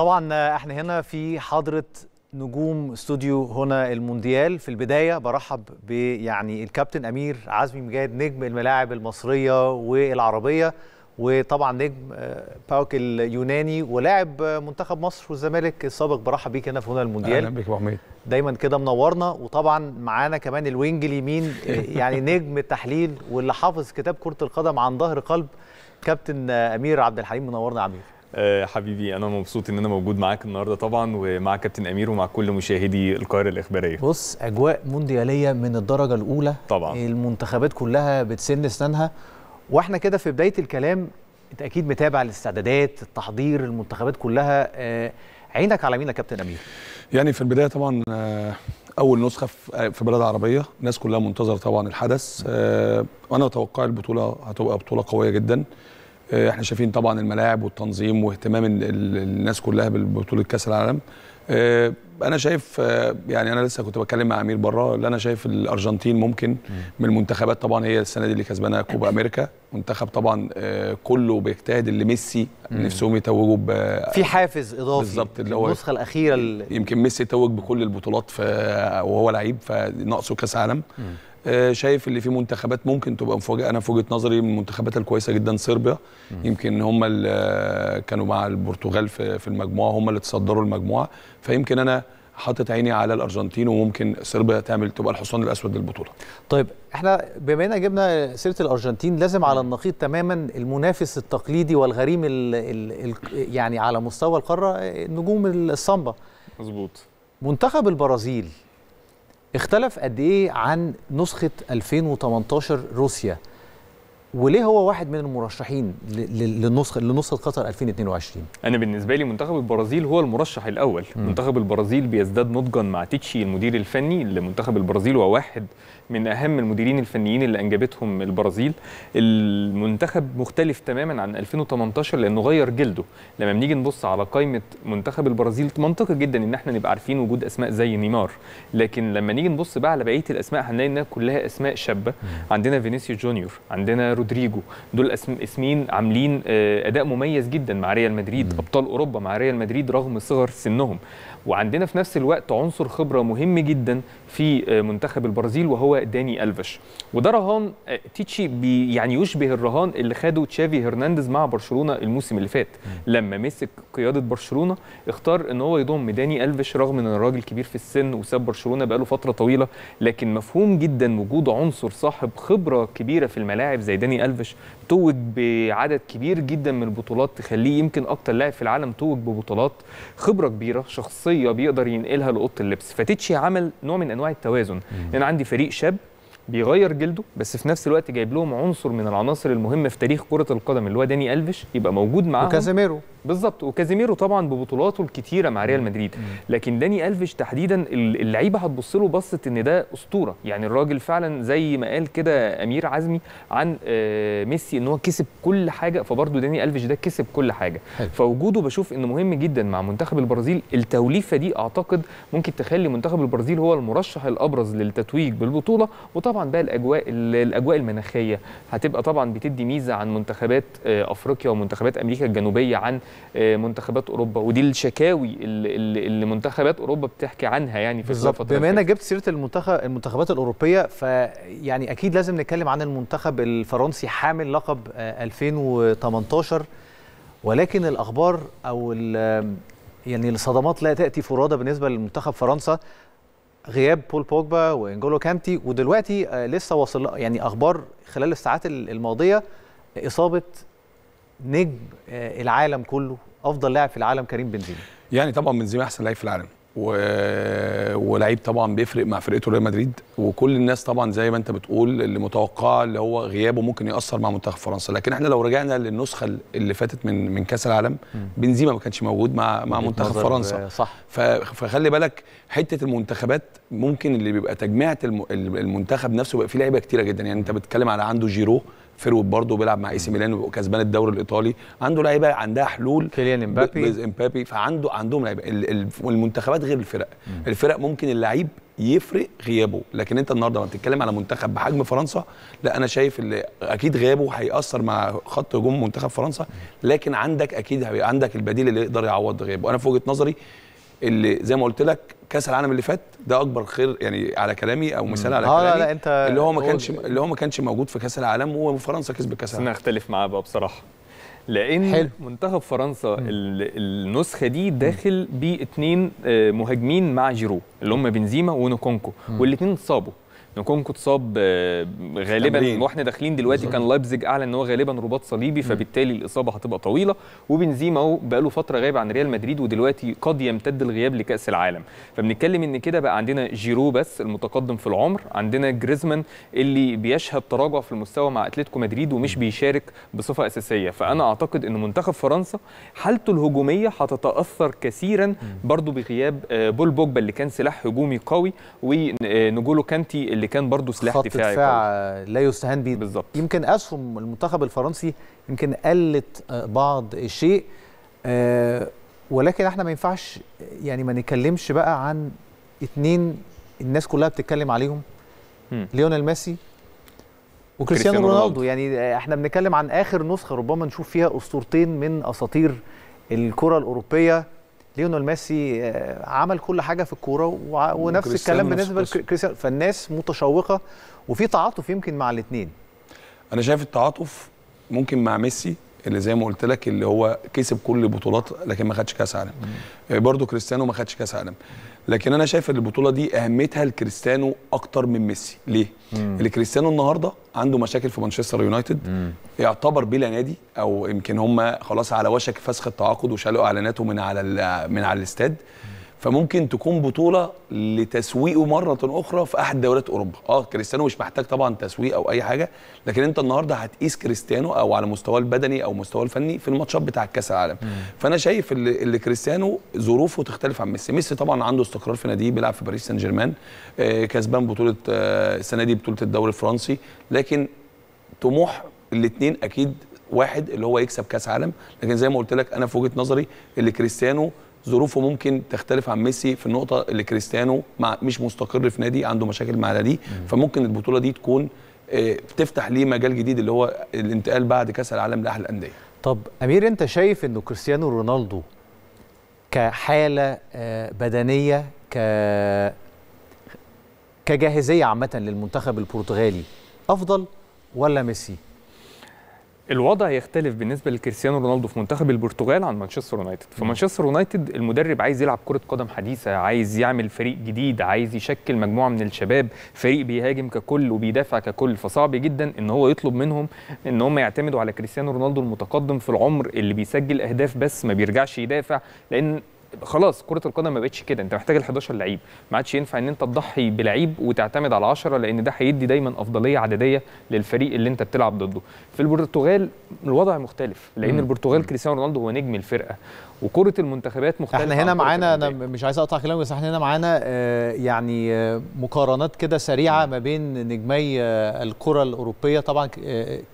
طبعا احنا هنا في حضره نجوم استوديو هنا المونديال في البدايه برحب بيعني الكابتن امير عزمي مجاهد نجم الملاعب المصريه والعربيه وطبعا نجم آه، باوك اليوناني ولاعب منتخب مصر والزمالك السابق برحب بيك هنا في هنا المونديال اهلا بيك يا حميد دايما كده منورنا وطبعا معانا كمان الوينج اليمين آه، يعني نجم التحليل واللي حافظ كتاب كره القدم عن ظهر قلب كابتن آه، امير عبد الحليم منورنا يا عمير آه، حبيبي انا مبسوط ان انا موجود معاك النهارده طبعا ومع كابتن امير ومع كل مشاهدي القاهره الاخباريه بص اجواء موندياليه من الدرجه الاولى طبعا المنتخبات كلها بتسن سنانها واحنا كده في بدايه الكلام انت اكيد متابع الاستعدادات التحضير المنتخبات كلها آه، عينك على مين يا كابتن امير يعني في البدايه طبعا آه، اول نسخه في بلد عربيه الناس كلها منتظره طبعا الحدث انا اتوقع البطوله هتبقى بطوله قويه جدا آه، احنا شايفين طبعا الملاعب والتنظيم واهتمام الناس كلها ببطوله كاس العالم آه، انا شايف آه، يعني انا لسه كنت بتكلم مع امير بره اللي انا شايف الارجنتين ممكن من المنتخبات طبعا هي السنه دي اللي كسبانه كوبا امريكا منتخب طبعا كله بيجتهد اللي ميسي نفسهم يتوجوا في حافز اضافي بالظبط اللي هو النسخه الاخيره يمكن ميسي توج بكل البطولات وهو لعيب فناقصه كاس عالم آه، شايف اللي في منتخبات ممكن تبقى مفاجاه انا في وجهه نظري من المنتخبات الكويسه جدا صربيا يمكن هم اللي آه، كانوا مع البرتغال في المجموعه هم اللي تصدروا المجموعه فيمكن انا حاطط عيني على الارجنتين وممكن صربيا تعمل تبقى الحصان الاسود للبطوله. طيب احنا بما ان جبنا سيره الارجنتين لازم على النقيض تماما المنافس التقليدي والغريم الـ الـ الـ يعني على مستوى القاره آه، نجوم الصامبا. مظبوط. منتخب البرازيل اختلف قد ايه عن نسخه 2018 روسيا وليه هو واحد من المرشحين للنسخة لنسخه قطر 2022 انا بالنسبه لي منتخب البرازيل هو المرشح الاول م. منتخب البرازيل بيزداد نضجا مع تيتشي المدير الفني لمنتخب البرازيل وواحد من اهم المديرين الفنيين اللي انجبتهم البرازيل المنتخب مختلف تماما عن 2018 لانه غير جلده لما بنيجي نبص على قائمه منتخب البرازيل منطقي جدا ان احنا نبقى عارفين وجود اسماء زي نيمار لكن لما نيجي نبص بقى على بقيه الاسماء هنلاقي انها كلها اسماء شابه عندنا فينيسيو جونيور عندنا رودريجو دول اسمين عاملين آه، اداء مميز جدا مع ريال مدريد ابطال اوروبا مع ريال مدريد رغم صغر سنهم وعندنا في نفس الوقت عنصر خبره مهم جدا في آه، منتخب البرازيل وهو داني الفش وده رهان آه، تيتشي بي يعني يشبه الرهان اللي خده تشافي هرنانديز مع برشلونه الموسم اللي فات لما مسك قياده برشلونه اختار ان هو يضم داني الفش رغم ان الراجل كبير في السن وساب برشلونه بقاله فتره طويله لكن مفهوم جدا وجود عنصر صاحب خبره كبيره في الملاعب زي داني داني الفيش توج بعدد كبير جدا من البطولات تخليه يمكن اكتر لاعب في العالم توج ببطولات خبره كبيره شخصيه بيقدر ينقلها لاوضه اللبس فتيتشي عمل نوع من انواع التوازن مم. انا عندي فريق شاب بيغير جلده بس في نفس الوقت جايب لهم عنصر من العناصر المهمه في تاريخ كره القدم اللي هو داني الفيش يبقى موجود معاهم وكازيميرو بالظبط وكازيميرو طبعا ببطولاته الكتيره مع ريال مدريد لكن داني الفيش تحديدا اللعيبه هتبص له بصه ان ده اسطوره يعني الراجل فعلا زي ما قال كده امير عزمي عن آه، ميسي ان هو كسب كل حاجه فبرضه داني الفيش ده كسب كل حاجه حلو. فوجوده بشوف انه مهم جدا مع منتخب البرازيل التوليفه دي اعتقد ممكن تخلي منتخب البرازيل هو المرشح الابرز للتتويج بالبطوله وطبعا بقى الاجواء الاجواء المناخيه هتبقى طبعا بتدي ميزه عن منتخبات آه، افريقيا ومنتخبات امريكا الجنوبيه عن آه، منتخبات اوروبا ودي الشكاوي اللي, اللي منتخبات اوروبا بتحكي عنها يعني في الفتره بما انك جبت سيره المنتخب المنتخبات الاوروبيه فيعني اكيد لازم نتكلم عن المنتخب الفرنسي حامل لقب 2018 آه، ولكن الاخبار او يعني الصدمات لا تاتي فرادى بالنسبه لمنتخب فرنسا غياب بول بوجبا وانجولو كانتي ودلوقتي آه، لسه واصل يعني اخبار خلال الساعات الماضيه اصابه نجم آه، العالم كله افضل لاعب في العالم كريم بنزيما يعني طبعا بنزيما احسن لعيب في العالم و... ولعيب طبعا بيفرق مع فرقته ريال مدريد وكل الناس طبعا زي ما انت بتقول اللي متوقعه اللي هو غيابه ممكن ياثر مع منتخب فرنسا لكن احنا لو رجعنا للنسخه اللي فاتت من من كاس العالم بنزيما ما كانش موجود مع مع منتخب فرنسا آه، صح ف... فخلي بالك حته المنتخبات ممكن اللي بيبقى تجميعه الم... المنتخب نفسه بيبقى فيه لعيبه كتيره جدا يعني انت بتتكلم على عنده جيرو فيرود برضه بيلعب مع اي سي ميلان وكسبان الدوري الايطالي عنده لعيبه عندها حلول كيليان امبابي امبابي فعنده عندهم لعيبه المنتخبات غير الفرق مم. الفرق ممكن اللعيب يفرق غيابه لكن انت النهارده لما بتتكلم على منتخب بحجم فرنسا لا انا شايف اللي اكيد غيابه هياثر مع خط هجوم منتخب فرنسا لكن عندك اكيد عندك البديل اللي يقدر يعوض غيابه انا في وجهه نظري اللي زي ما قلت لك كاس العالم اللي فات ده اكبر خير يعني على كلامي او مثال على كلامي اه، لا لا انت اللي هو ما كانش اللي هو ما كانش موجود في كاس العالم وفرنسا كسبت كاس العالم انا اختلف معاه بقى بصراحه لان حلو. منتخب فرنسا النسخه دي داخل باثنين آه، مهاجمين مع جيرو اللي هم بنزيما ونكونكو والاثنين اتصابوا نكونكو اتصاب آه، غالبا واحنا داخلين دلوقتي كان لايبزيج اعلن ان هو غالبا رباط صليبي فبالتالي الاصابه هتبقى طويله وبنزيما بقى له فتره غايب عن ريال مدريد ودلوقتي قد يمتد الغياب لكاس العالم فبنتكلم ان كده بقى عندنا جيرو بس المتقدم في العمر عندنا جريزمان اللي بيشهد تراجع في المستوى مع اتلتيكو مدريد ومش بيشارك بصفه اساسيه فانا اعتقد ان منتخب فرنسا حالته الهجوميه هتتاثر كثيرا برضو بغياب آه، بول بوجبا اللي كان سلاح هجومي قوي ونجولو كانتي اللي كان برضه سلاح خط دفاعي دفاع لا يستهان به بالظبط يمكن اسهم المنتخب الفرنسي يمكن قلت آه، بعض الشيء آه، ولكن احنا ما ينفعش يعني ما نتكلمش بقى عن اثنين الناس كلها بتتكلم عليهم ليونيل ميسي وكريستيانو رونالدو يعني آه، احنا بنتكلم عن اخر نسخه ربما نشوف فيها اسطورتين من اساطير الكره الاوروبيه ليونيل ميسي آه، عمل كل حاجه في الكوره ونفس الكلام بالنسبه لكريستيانو فالناس متشوقه وفي تعاطف يمكن مع الاثنين انا شايف التعاطف ممكن مع ميسي اللي زي ما قلت لك اللي هو كسب كل البطولات لكن ما خدش كاس عالم آه، برضه كريستيانو ما خدش كاس عالم لكن انا شايف ان البطوله دي اهميتها لكريستيانو اكتر من ميسي ليه اللي كريستيانو النهارده عنده مشاكل في مانشستر يونايتد يعتبر بلا نادي او يمكن هم خلاص على وشك فسخ التعاقد وشالوا اعلاناته من على من على الاستاد فممكن تكون بطوله لتسويقه مره اخرى في احد دوريات اوروبا اه كريستيانو مش محتاج طبعا تسويق او اي حاجه لكن انت النهارده هتقيس كريستيانو او على مستواه البدني او مستواه الفني في الماتشات بتاع كاس العالم مم. فانا شايف اللي, اللي كريستيانو ظروفه تختلف عن ميسي ميسي طبعا عنده استقرار في ناديه بيلعب في باريس سان جيرمان آه كسبان بطوله آه السنه دي بطوله الدوري الفرنسي لكن طموح الاثنين اكيد واحد اللي هو يكسب كاس عالم لكن زي ما قلت لك انا في وجهه نظري اللي كريستيانو ظروفه ممكن تختلف عن ميسي في النقطه اللي كريستيانو مع مش مستقر في نادي عنده مشاكل مع نادي فممكن البطوله دي تكون آه، بتفتح ليه مجال جديد اللي هو الانتقال بعد كاس العالم لاحلى الانديه طب امير انت شايف انه كريستيانو رونالدو كحاله آه، بدنيه ك كجاهزيه عامه للمنتخب البرتغالي افضل ولا ميسي الوضع يختلف بالنسبه لكريستيانو رونالدو في منتخب البرتغال عن مانشستر يونايتد فمانشستر يونايتد المدرب عايز يلعب كره قدم حديثه عايز يعمل فريق جديد عايز يشكل مجموعه من الشباب فريق بيهاجم ككل وبيدافع ككل فصعب جدا ان هو يطلب منهم ان هم يعتمدوا على كريستيانو رونالدو المتقدم في العمر اللي بيسجل اهداف بس ما بيرجعش يدافع لان خلاص كره القدم ما بقتش كده انت محتاج ال 11 لعيب ما عادش ينفع ان انت تضحي بلعيب وتعتمد على 10 لان ده هيدي دايما افضليه عدديه للفريق اللي انت بتلعب ضده في البرتغال الوضع مختلف لان البرتغال كريستيانو رونالدو هو نجم الفرقه وكره المنتخبات مختلفه احنا هنا معانا انا مش عايز اقطع كلامك بس احنا هنا معانا آه، يعني آه، مقارنات كده سريعه ما بين نجمي آه، الكره الاوروبيه طبعا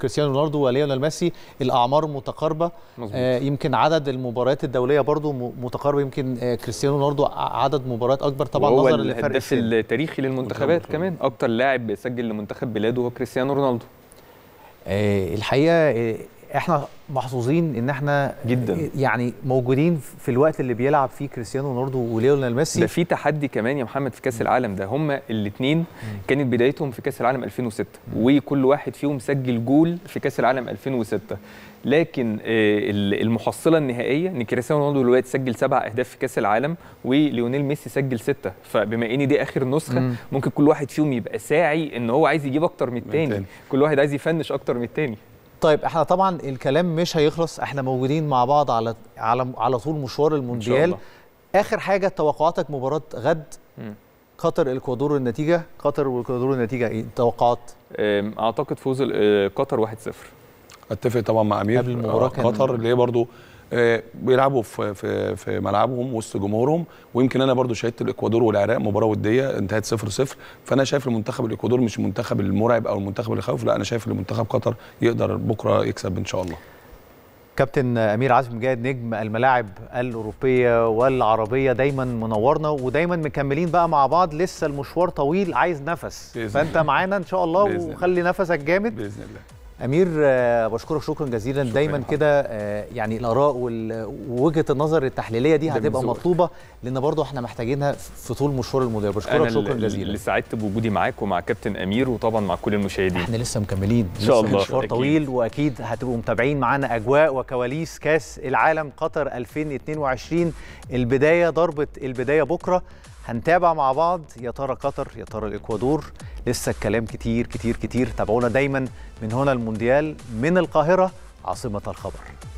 كريستيانو رونالدو وليونيل ميسي الاعمار متقاربه يمكن عدد المباريات الدوليه برضو متقاربه يمكن كريستيانو رونالدو عدد مباريات اكبر طبعا نظرا للفرق الهداف التاريخي للمنتخبات كمان اكتر لاعب سجل لمنتخب بلاده هو كريستيانو رونالدو الحقيقه احنا محظوظين ان احنا جدا يعني موجودين في الوقت اللي بيلعب فيه كريستيانو رونالدو وليونيل ميسي ده في تحدي كمان يا محمد في كاس العالم ده هما الاثنين كانت بدايتهم في كاس العالم 2006 وكل واحد فيهم سجل جول في كاس العالم 2006 لكن آه، المحصله النهائيه ان كريستيانو رونالدو دلوقتي سجل سبع اهداف في كاس العالم وليونيل ميسي سجل سته فبما ان دي اخر نسخه ممكن كل واحد فيهم يبقى ساعي ان هو عايز يجيب اكتر من الثاني كل واحد عايز يفنش اكتر من الثاني طيب احنا طبعا الكلام مش هيخلص احنا موجودين مع بعض على على على طول مشوار المونديال اخر حاجه توقعاتك مباراه غد قطر الاكوادور النتيجه قطر والاكوادور النتيجه ايه توقعات اعتقد فوز آه، قطر 1-0 اتفق طبعا مع امير قبل المباراه آه، قطر اللي هي برضه آه، بيلعبوا في في في ملعبهم وسط جمهورهم ويمكن انا برضو شاهدت الاكوادور والعراق مباراه وديه انتهت 0 0 فانا شايف المنتخب الاكوادور مش المنتخب المرعب او المنتخب اللي خوف لا انا شايف ان منتخب قطر يقدر بكره يكسب ان شاء الله كابتن امير عزمي مجاهد نجم الملاعب الاوروبيه والعربيه دايما منورنا ودايما مكملين بقى مع بعض لسه المشوار طويل عايز نفس فانت معانا ان شاء الله وخلي نفسك جامد باذن الله امير آه، بشكرك شكرا جزيلا شكرا دايما كده آه، يعني الاراء ووجهه النظر التحليليه دي هتبقى مطلوبه لان برضو احنا محتاجينها في طول مشوار المدير بشكرك شكرا جزيلا اللي سعدت بوجودي معاك ومع كابتن امير وطبعا مع كل المشاهدين احنا لسه مكملين ان شاء الله مشوار طويل واكيد هتبقوا متابعين معانا اجواء وكواليس كاس العالم قطر 2022 البدايه ضربه البدايه بكره هنتابع مع بعض يا ترى قطر يا ترى الاكوادور لسه الكلام كتير كتير كتير تابعونا دايما من هنا المونديال من القاهرة عاصمة الخبر